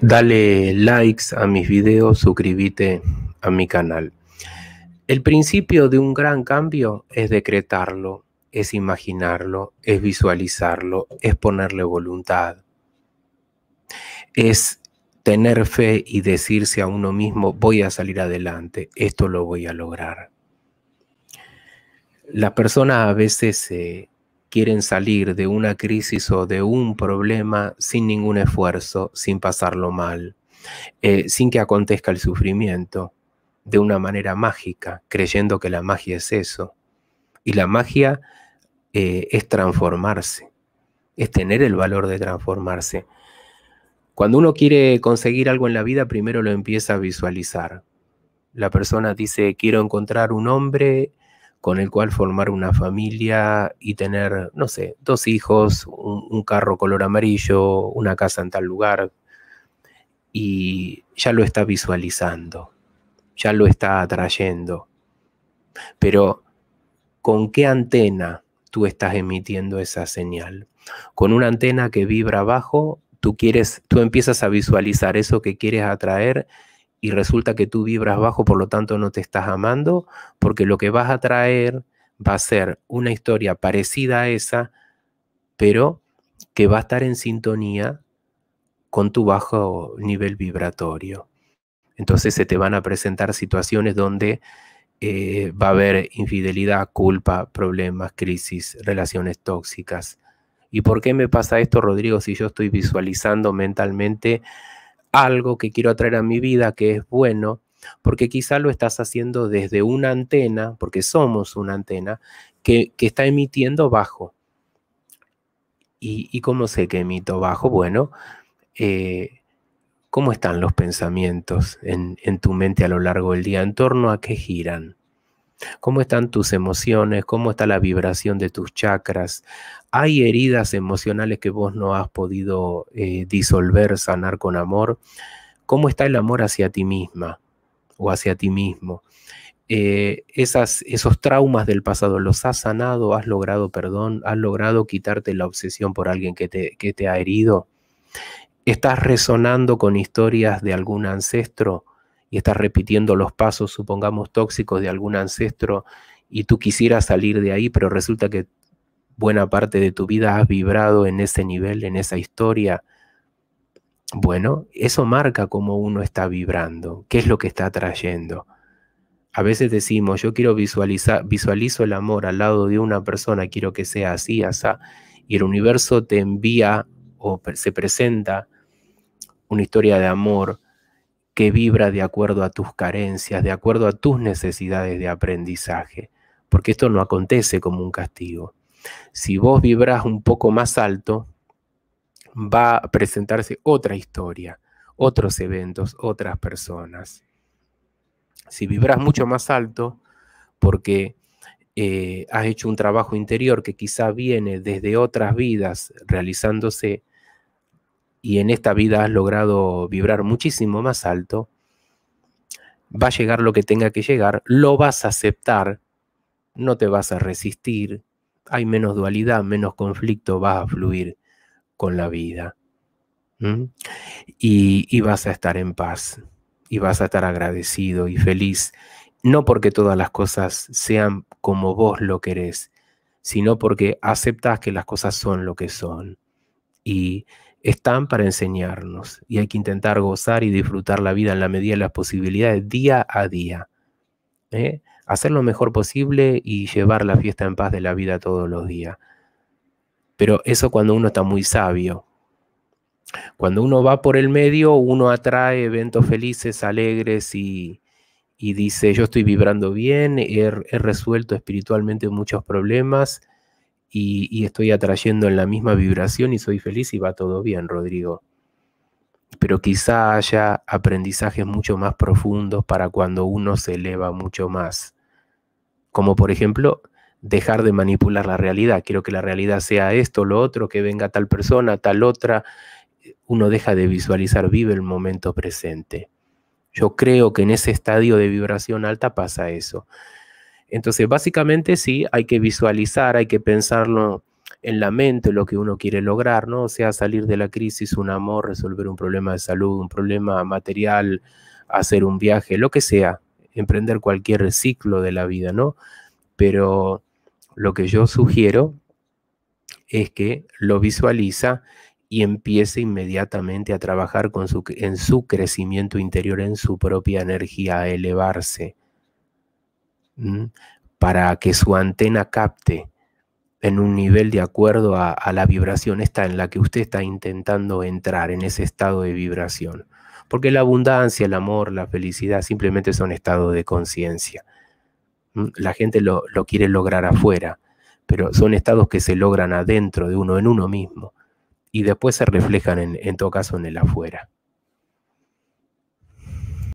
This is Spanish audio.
Dale likes a mis videos, suscríbete a mi canal. El principio de un gran cambio es decretarlo, es imaginarlo, es visualizarlo, es ponerle voluntad, es tener fe y decirse a uno mismo, voy a salir adelante, esto lo voy a lograr. La persona a veces se quieren salir de una crisis o de un problema sin ningún esfuerzo, sin pasarlo mal, eh, sin que acontezca el sufrimiento, de una manera mágica, creyendo que la magia es eso. Y la magia eh, es transformarse, es tener el valor de transformarse. Cuando uno quiere conseguir algo en la vida, primero lo empieza a visualizar. La persona dice, quiero encontrar un hombre con el cual formar una familia y tener, no sé, dos hijos, un, carro color amarillo, una casa en tal lugar. Y ya lo está visualizando, ya lo está atrayendo. Pero, ¿con qué antena tú estás emitiendo esa señal? Con una antena que vibra abajo, tú quieres, tú empiezas a visualizar eso que quieres atraer y resulta que tú vibras bajo, por lo tanto no te estás amando, porque lo que vas a traer va a ser una historia parecida a esa, pero que va a estar en sintonía con tu bajo nivel vibratorio. Entonces se te van a presentar situaciones donde eh, va a haber infidelidad, culpa, problemas, crisis, relaciones tóxicas. ¿Y por qué me pasa esto, Rodrigo, si yo estoy visualizando mentalmente algo que quiero atraer a mi vida que es bueno, porque quizá lo estás haciendo desde una antena, porque somos una antena, que, está emitiendo bajo. ¿Y, cómo sé que emito bajo? Bueno, eh, ¿cómo están los pensamientos en, en tu mente a lo largo del día? ¿En torno a qué giran? ¿Cómo están tus emociones? ¿Cómo está la vibración de tus chakras? ¿Hay heridas emocionales que vos no has podido eh, disolver, sanar con amor? ¿Cómo está el amor hacia ti misma o hacia ti mismo? Eh, esos traumas del pasado, ¿los has sanado? ¿Has logrado perdón? ¿Has logrado quitarte la obsesión por alguien que te ha herido? ¿Estás resonando con historias de algún ancestro? y estás repitiendo los pasos, supongamos, tóxicos de algún ancestro y tú quisieras salir de ahí, pero resulta que buena parte de tu vida has vibrado en ese nivel, en esa historia. Bueno, eso marca cómo uno está vibrando, qué es lo que está trayendo. A veces decimos, yo quiero visualizar, visualizo el amor al lado de una persona, quiero que sea así, así, y el universo te envía o se presenta una historia de amor que vibra de acuerdo a tus carencias, de acuerdo a tus necesidades de aprendizaje, porque esto no acontece como un castigo. Si vos vibrás un poco más alto, va a presentarse otra historia, otros eventos, otras personas. Si vibras mucho más alto, porque eh, has hecho un trabajo interior que quizá viene desde otras vidas realizándose, y en esta vida has logrado vibrar muchísimo más alto, va a llegar lo que tenga que llegar, lo vas a aceptar, no te vas a resistir, hay menos dualidad, menos conflicto, vas a fluir con la vida. Y, y vas a estar en paz, y vas a estar agradecido y feliz, no porque todas las cosas sean como vos lo querés, sino porque aceptas que las cosas son lo que son. Y están para enseñarnos y hay que intentar gozar y disfrutar la vida en la medida de las posibilidades día a día. ¿eh? Hacer lo mejor posible y llevar la fiesta en paz de la vida todos los días. Pero eso cuando uno está muy sabio. Cuando uno va por el medio, uno atrae eventos felices, alegres y, dice, yo estoy vibrando bien, he, he resuelto espiritualmente muchos problemas y, estoy atrayendo en la misma vibración y soy feliz y va todo bien, Rodrigo. Pero quizá haya aprendizajes mucho más profundos para cuando uno se eleva mucho más. Como por ejemplo, dejar de manipular la realidad. Quiero que la realidad sea esto, lo otro, que venga tal persona, tal otra. Uno deja de visualizar, vive el momento presente. Yo creo que en ese estadio de vibración alta pasa eso. Entonces, básicamente sí, hay que visualizar, hay que pensarlo en la mente, lo que uno quiere lograr, ¿no? O sea, salir de la crisis, un amor, resolver un problema de salud, un problema material, hacer un viaje, lo que sea, emprender cualquier ciclo de la vida, ¿no? Pero lo que yo sugiero es que lo visualiza y empiece inmediatamente a trabajar en su crecimiento interior, en su propia energía, a elevarse para que su antena capte en un nivel de acuerdo a, la vibración esta en la que usted está intentando entrar, en ese estado de vibración. Porque la abundancia, el amor, la felicidad simplemente son estados de conciencia. La gente lo, quiere lograr afuera, pero son estados que se logran adentro de uno, en uno mismo, y después se reflejan en, en todo caso en el afuera.